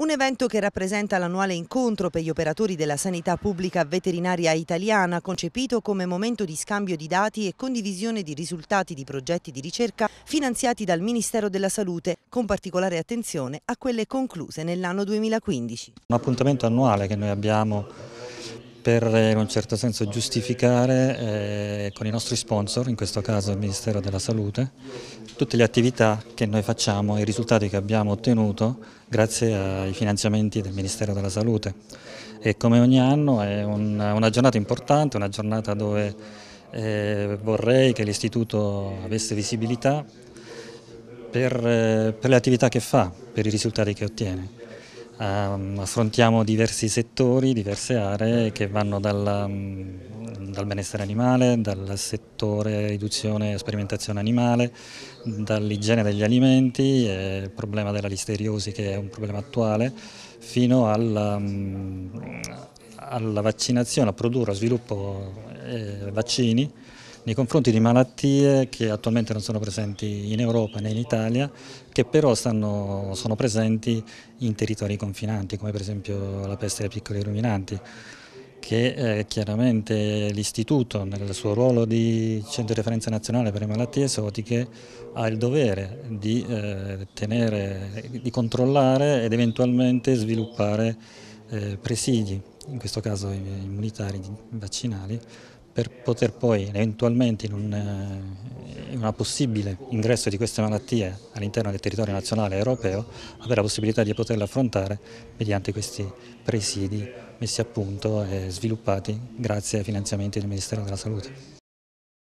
Un evento che rappresenta l'annuale incontro per gli operatori della sanità pubblica veterinaria italiana, concepito come momento di scambio di dati e condivisione di risultati di progetti di ricerca finanziati dal Ministero della Salute, con particolare attenzione a quelle concluse nell'anno 2015. Un appuntamento annuale che noi abbiamo per eh, in un certo senso giustificare eh, con i nostri sponsor, in questo caso il Ministero della Salute, tutte le attività che noi facciamo e i risultati che abbiamo ottenuto grazie ai finanziamenti del Ministero della Salute. E come ogni anno è un, una giornata importante, una giornata dove eh, vorrei che l'Istituto avesse visibilità per, eh, per le attività che fa, per i risultati che ottiene. Ehm, affrontiamo diversi settori, diverse aree che vanno dalla, mm, dal benessere animale, dal settore riduzione e sperimentazione animale, dall'igiene degli alimenti, il problema della listeriosi che è un problema attuale, fino alla, mm, alla vaccinazione, a produrre, a sviluppo eh, vaccini nei confronti di malattie che attualmente non sono presenti in Europa né in Italia, che però stanno, sono presenti in territori confinanti, come per esempio la peste dei piccoli ruminanti che eh, chiaramente l'istituto nel suo ruolo di centro di referenza nazionale per le malattie esotiche ha il dovere di, eh, tenere, di controllare ed eventualmente sviluppare eh, presidi, in questo caso immunitari vaccinali, per poter poi eventualmente in un, eh, in una possibile ingresso di queste malattie all'interno del territorio nazionale europeo avere la possibilità di poterle affrontare mediante questi presidi messi a punto e sviluppati grazie ai finanziamenti del Ministero della Salute.